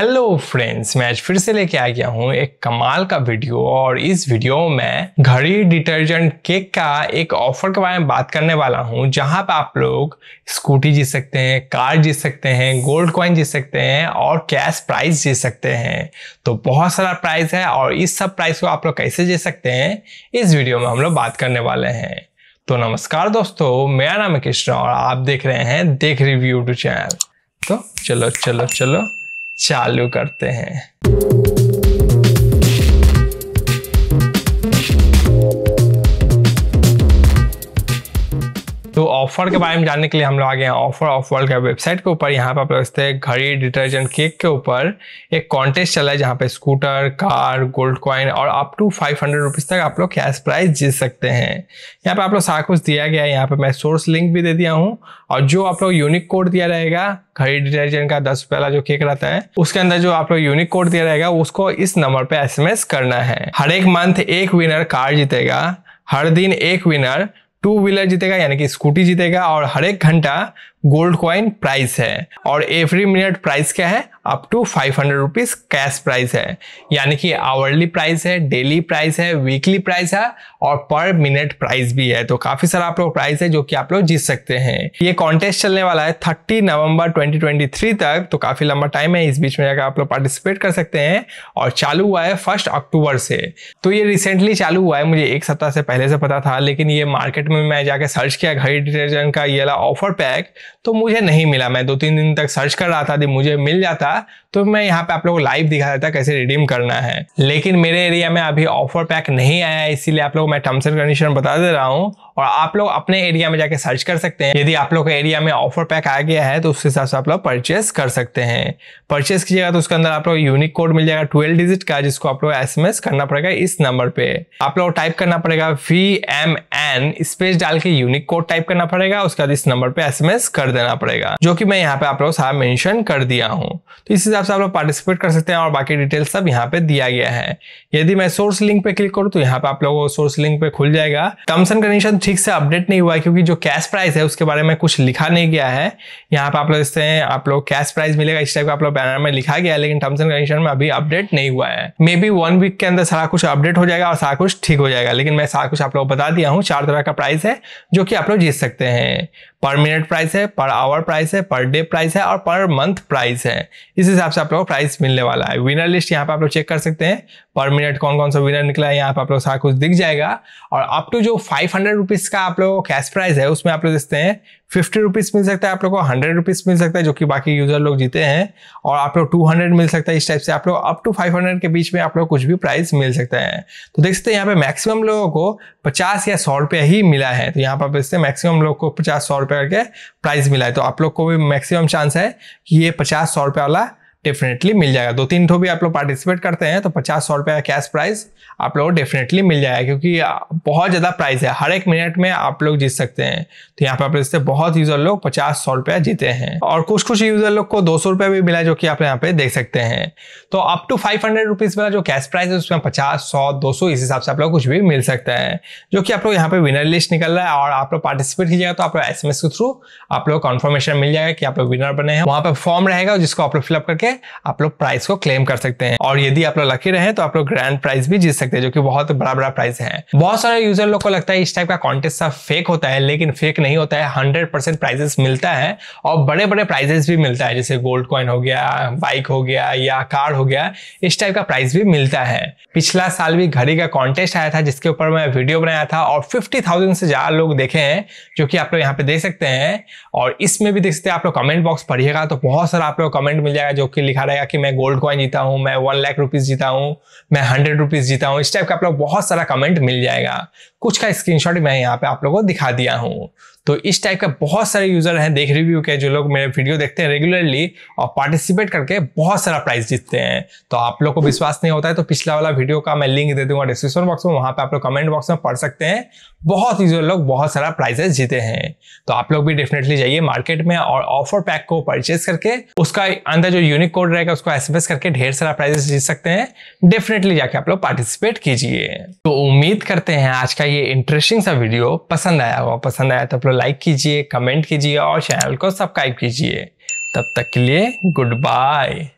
hello friends मैं आज फिर से लेके आ गया हूँ एक कमाल का वीडियो और इस वीडियो में घड़ी डिटर्जेंट केक का एक ऑफर के बारे में बात करने वाला हूँ जहाँ पे आप लोग स्कूटी जीत सकते हैं कार जीत सकते हैं गोल्ड कॉइन जीत सकते हैं और कैश प्राइस जीत सकते हैं तो बहुत सारा प्राइस है और इस सब प्राइस को आप लोग कैसे जीत सकते हैं इस वीडियो में हम लोग बात करने वाले हैं तो नमस्कार दोस्तों मेरा नाम है कृष्णा और आप देख रहे हैं देख रिव्यू टू चैनल तो चलो चलो, चलो चालू करते हैं ऑफर के बारे में जानने के लिए हम लोग आगे हैं ऑफर ऑफ वर्ल्ड के वेबसाइट के ऊपर यहाँ पर आप लोग देखते हैं घड़ी डिटर्जेंट केक के ऊपर एक कॉन्टेस्ट चला है जहाँ पे स्कूटर कार गोल्ड कॉइन और up to five hundred rupees तक आप लोग कैश प्राइज जीत सकते हैं यहाँ पे आप लोग सारा कुछ दिया गया है यहाँ पे मैं सोर्स लिंक भी दे दिया हूँ और जो आप लोग यूनिक कोड दिया रहेगा घड़ी डिटर्जेंट का दस वाला जो केक रहता है उसके अंदर जो आप लोग यूनिक कोड दिया रहेगा उसको इस नंबर पर एस करना है हर एक मंथ एक विनर कार जीतेगा हर दिन एक विनर टू व्हीलर जीतेगा यानी कि स्कूटी जीतेगा और हर एक घंटा गोल्ड क्वाइन प्राइस है और एवरी मिनट प्राइस क्या है up to five hundred rupees cash price है यानी कि आवर्ली प्राइस है डेली प्राइस है वीकली प्राइस है और पर मिनट प्राइस भी है तो काफी सारा आप लोग प्राइस है जो कि आप लोग जीत सकते हैं ये कॉन्टेस्ट चलने वाला है thirty November twenty twenty three तक तो काफी लंबा टाइम है इस बीच में जाकर आप लोग पार्टिसिपेट कर सकते हैं और चालू हुआ है फर्स्ट अक्टूबर से तो ये रिसेंटली चालू हुआ है मुझे एक सप्ताह से पहले से पता था लेकिन ये मार्केट में मैं जाकर सर्च किया घड़ी डिटर्जेंट का ये ऑफर पैक तो मुझे नहीं मिला मैं दो तीन दिन तक सर्च कर रहा था यदि मुझे मिल जाता तो मैं यहाँ पे आप लोगों को लाइव दिखा देता कैसे रिडीम करना है लेकिन मेरे एरिया में अभी ऑफर पैक नहीं आया है इसीलिए आप लोग मैं टर्म्स एंड कंडीशन बता दे रहा हूँ और आप लोग अपने एरिया में जाके सर्च कर सकते हैं यदि आप लोग के एरिया में ऑफर पैक आ गया है तो उस हिसाब से आप लोग परचेस कर सकते हैं परचेस कीजिएगा तो उसके अंदर आप लोग यूनिक कोड मिल जाएगा ट्वेल्व डिजिट का जिसको आप लोग एस करना पड़ेगा इस नंबर पे आप लोग टाइप करना पड़ेगा वी एम एन स्पेस डाल के यूनिक कोड टाइप करना पड़ेगा उसके बाद इस नंबर पे एसएमएस कर देना पड़ेगा जो कि मैं यहाँ पे आप लोग सारा मेंशन कर दिया हूँ तो इस हिसाब से आप लोग पार्टिसिपेट कर सकते हैं और बाकी डिटेल सब यहाँ पे दिया गया है यदि मैं सोर्स लिंक पे क्लिक करूँ तो यहाँ पे आप लोगों को सोर्स लिंक पे खुल जाएगा टर्म्स एंड कंडीशन ठीक से अपडेट नहीं हुआ है क्योंकि जो कैश प्राइस है उसके बारे में कुछ लिखा नहीं गया है यहाँ पे आप लोग इससे आप लोग कैश प्राइस मिलेगा इस टाइप का आप लोग बैनर में लिखा गया है लेकिन टर्म्स एंड कंडीशन में अभी अपडेट नहीं हुआ है मे बी वन वीक के अंदर सारा कुछ अपडेट हो जाएगा और सारा कुछ ठीक हो जाएगा लेकिन मैं सारा कुछ आप लोग बता दिया हूँ चार चार तरह का प्राइस है जो कि आप लोग जीत सकते हैं पर मिनट प्राइस है पर आवर प्राइस है पर डे प्राइस है और पर मंथ प्राइस है इस हिसाब से आप लोगों को प्राइस मिलने वाला है विनर लिस्ट यहाँ पे आप लोग चेक कर सकते हैं पर मिनट कौन कौन सा विनर निकला है यहाँ पे आप लोग सारा कुछ दिख जाएगा और अप टू जो फाइव हंड्रेड रुपीज़ का आप लोगों को कैश प्राइज है उसमें आप लोग देखते हैं फिफ्टी रुपीज़ मिल सकता है आप लोग को हंड्रेड रुपीज़ मिल सकता है जो कि बाकी यूज़र लोग जीते हैं और आप लोग टू हंड्रेड मिल सकता है इस टाइप से आप लोग अप टू फाइव हंड्रेड के बीच में आप लोग कुछ भी प्राइस मिल सकता है तो देख सकते हैं यहाँ पे मैक्सिमम लोगों को पचास या सौ रुपया ही मिला है तो यहाँ पर देखते हैं मैक्सिमम लोग को पचास सौ रुपये करके प्राइस मिला है तो आप लोग को भी मैक्सिमम चांस है कि ये पचास सौ रुपये वाला डेफिनेटली मिल जाएगा दो तीन ठो भी आप लोग पार्टिसिपेट करते हैं तो पचास सौ रुपये का कैश प्राइज आप लोग डेफिनेटली मिल जाएगा क्योंकि बहुत ज़्यादा प्राइज है हर एक मिनट में आप लोग जीत सकते हैं तो यहाँ पर आप इससे बहुत यूज़र लोग पचास सौ रुपया जीते हैं और कुछ कुछ यूज़र लोग को दो सौ रुपया भी मिला जो कि आप यहाँ पे देख सकते हैं तो up to five hundred rupees वाला जो कैश प्राइज है उसमें पचास सौ दो सौ इस हिसाब से आप लोग कुछ भी मिल सकता है जो कि आप लोग यहाँ पे विनर लिस्ट निकल रहा है और आप लोग पार्टिसिपेट कीजिएगा तो आप लोग एस के थ्रू आप लोग कन्फर्मेशन मिल जाएगा कि आप लोग विनर बने हैं वहाँ पर फॉर्म रहेगा जिसको आप लोग फिलअप करके करके आप लोग प्राइस को क्लेम कर सकते हैं और यदि आप लोग लकी रहे तो आप लोग ग्रैंड प्राइज भी जीत सकते हैं जो कि बहुत बड़ा बड़ा प्राइज है बहुत सारे यूजर लोग को लगता है इस टाइप का कॉन्टेस्ट सब फेक होता है लेकिन फेक नहीं होता है हंड्रेड परसेंट प्राइजेस मिलता है और बड़े बड़े प्राइजेस भी मिलता है जैसे गोल्ड कॉइन हो गया बाइक हो गया या कार हो गया इस टाइप का प्राइस भी मिलता है पिछला साल भी घड़ी का कॉन्टेस्ट आया था जिसके ऊपर मैं वीडियो बनाया था और फिफ्टी से ज्यादा लोग देखे हैं जो कि आप लोग यहाँ पे देख सकते हैं और इसमें भी देख सकते हैं आप लोग कमेंट बॉक्स पढ़िएगा तो बहुत सारा आप लोग कमेंट मिल जाएगा जो कि कि लिखा रहेगा कि मैं गोल्ड कॉइन जीता हूँ मैं वन लाख रुपीज़ जीता हूँ मैं हंड्रेड रुपीज़ जीता हूँ इस टाइप का आप लोग बहुत सारा कमेंट मिल जाएगा कुछ का स्क्रीनशॉट मैं यहाँ पे आप लोगों को दिखा दिया हूँ तो इस टाइप का बहुत सारे यूजर हैं देख रिव्यू के जो लोग मेरे वीडियो देखते हैं रेगुलरली और पार्टिसिपेट करके बहुत सारा प्राइस जीतते हैं तो आप लोग को विश्वास नहीं होता है तो पिछला वाला वीडियो का मैं लिंक दे दूंगा डिस्क्रिप्शन बॉक्स में वहां पे आप लोग कमेंट बॉक्स में पढ़ सकते हैं बहुत यूजर लोग बहुत सारा प्राइजेस जीते हैं तो आप लोग भी डेफिनेटली जाइए मार्केट में और ऑफर पैक को परचेज करके उसका अंदर जो यूनिक एक कोड रहेगा उसको एस करके ढेर सारा प्राइजेस जीत सकते हैं डेफिनेटली जाके आप लोग पार्टिसिपेट कीजिए तो उम्मीद करते हैं आज का ये इंटरेस्टिंग सा वीडियो पसंद आया हुआ पसंद आया तो आप लोग लाइक कीजिए कमेंट कीजिए और चैनल को सब्सक्राइब कीजिए तब तक के लिए गुड बाय